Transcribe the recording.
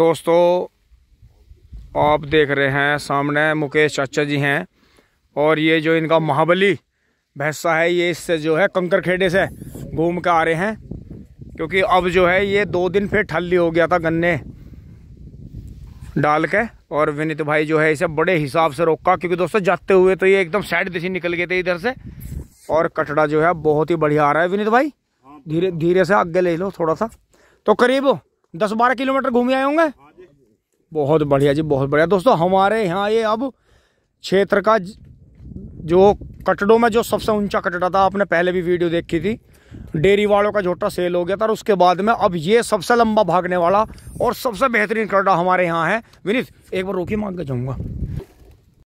दोस्तों आप देख रहे हैं सामने मुकेश चाचा जी हैं और ये जो इनका महाबली भैंसा है ये इससे जो है कंकर खेड़े से घूम के आ रहे हैं क्योंकि अब जो है ये दो दिन फिर ठल्ली हो गया था गन्ने डाल के और विनित भाई जो है इसे बड़े हिसाब से रोका क्योंकि दोस्तों जाते हुए तो ये एकदम साइड दिशी निकल गए थे इधर से और कटड़ा जो है बहुत ही बढ़िया आ रहा है विनित भाई हाँ, धीरे धीरे से आगे ले लो थोड़ा सा तो करीब दस बारह किलोमीटर घूमे आए होंगे बहुत बढ़िया जी बहुत बढ़िया दोस्तों हमारे यहाँ ये अब क्षेत्र का जो कटड़ों में जो सबसे ऊंचा कटड़ा था आपने पहले भी वीडियो देखी थी डेयरी वालों का झोटा सेल हो गया था और उसके बाद में अब ये सबसे लंबा भागने वाला और सबसे बेहतरीन कटड़ा हमारे यहाँ है विनीत एक बार रोकी मांग के जाऊँगा